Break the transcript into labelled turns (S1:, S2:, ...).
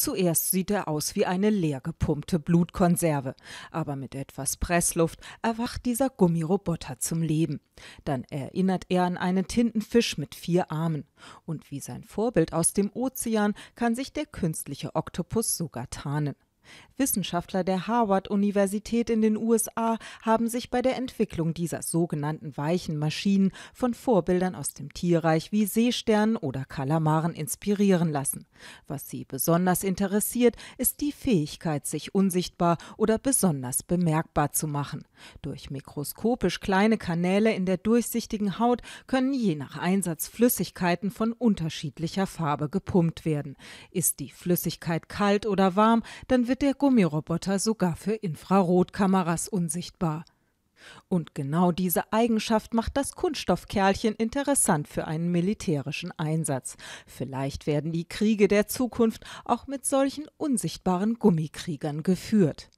S1: Zuerst sieht er aus wie eine leer gepumpte Blutkonserve, aber mit etwas Pressluft erwacht dieser Gummiroboter zum Leben. Dann erinnert er an einen Tintenfisch mit vier Armen. Und wie sein Vorbild aus dem Ozean kann sich der künstliche Oktopus sogar tarnen. Wissenschaftler der Harvard-Universität in den USA haben sich bei der Entwicklung dieser sogenannten weichen Maschinen von Vorbildern aus dem Tierreich wie Seesternen oder Kalamaren inspirieren lassen. Was sie besonders interessiert, ist die Fähigkeit, sich unsichtbar oder besonders bemerkbar zu machen. Durch mikroskopisch kleine Kanäle in der durchsichtigen Haut können je nach Einsatz Flüssigkeiten von unterschiedlicher Farbe gepumpt werden. Ist die Flüssigkeit kalt oder warm, dann wird wird der Gummiroboter sogar für Infrarotkameras unsichtbar. Und genau diese Eigenschaft macht das Kunststoffkerlchen interessant für einen militärischen Einsatz. Vielleicht werden die Kriege der Zukunft auch mit solchen unsichtbaren Gummikriegern geführt.